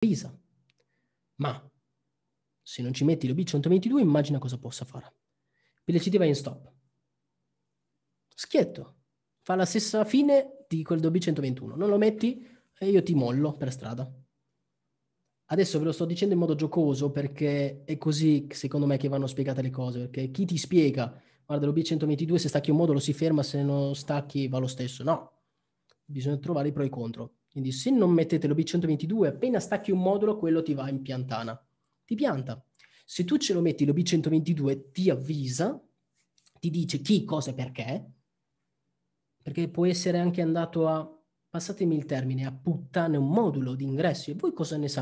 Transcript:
Pisa. Ma se non ci metti l'OB122 immagina cosa possa fare. PLCD va in stop. Schietto. Fa la stessa fine di quel dell'OB121. Non lo metti e io ti mollo per strada. Adesso ve lo sto dicendo in modo giocoso perché è così secondo me che vanno spiegate le cose. Perché chi ti spiega, guarda l'OB122 se stacchi un modulo si ferma, se non stacchi va lo stesso. No, bisogna trovare i pro e i contro. Quindi se non mettete l'OB122, appena stacchi un modulo, quello ti va in piantana. Ti pianta. Se tu ce lo metti l'OB122, ti avvisa, ti dice chi, cosa e perché, perché può essere anche andato a, passatemi il termine, a puttane un modulo di ingressi. E voi cosa ne sapete?